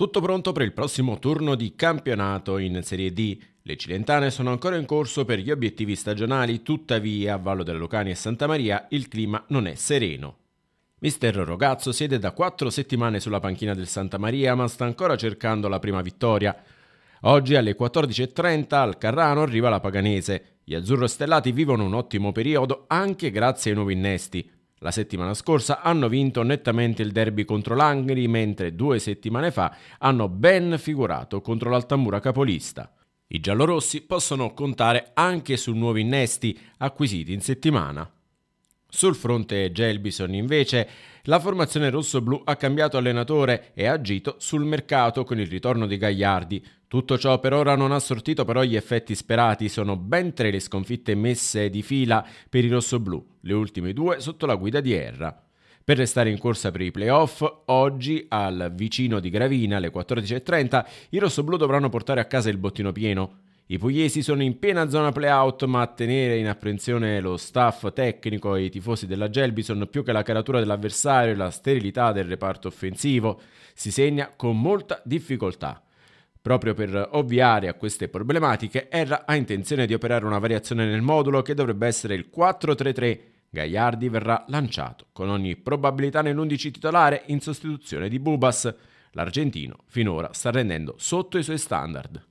Tutto pronto per il prossimo turno di campionato in Serie D. Le cilentane sono ancora in corso per gli obiettivi stagionali, tuttavia a Vallo della Lucania e Santa Maria il clima non è sereno. Mister Rogazzo siede da quattro settimane sulla panchina del Santa Maria ma sta ancora cercando la prima vittoria. Oggi alle 14.30 al Carrano arriva la Paganese. Gli azzurro stellati vivono un ottimo periodo anche grazie ai nuovi innesti. La settimana scorsa hanno vinto nettamente il derby contro l'Angri, mentre due settimane fa hanno ben figurato contro l'Altamura capolista. I giallorossi possono contare anche su nuovi innesti acquisiti in settimana. Sul fronte Gelbison invece la formazione rossoblù ha cambiato allenatore e ha agito sul mercato con il ritorno di Gagliardi. Tutto ciò per ora non ha sortito però gli effetti sperati, sono ben tre le sconfitte messe di fila per i rossoblù, le ultime due sotto la guida di Erra. Per restare in corsa per i playoff, oggi al vicino di Gravina alle 14.30 i rossoblù dovranno portare a casa il bottino pieno. I pugliesi sono in piena zona playout, ma a tenere in apprensione lo staff tecnico e i tifosi della Gelbison più che la caratura dell'avversario e la sterilità del reparto offensivo. Si segna con molta difficoltà. Proprio per ovviare a queste problematiche, Erra ha intenzione di operare una variazione nel modulo che dovrebbe essere il 4-3-3. Gagliardi verrà lanciato con ogni probabilità nell'11 titolare in sostituzione di Bubas. L'argentino finora sta rendendo sotto i suoi standard.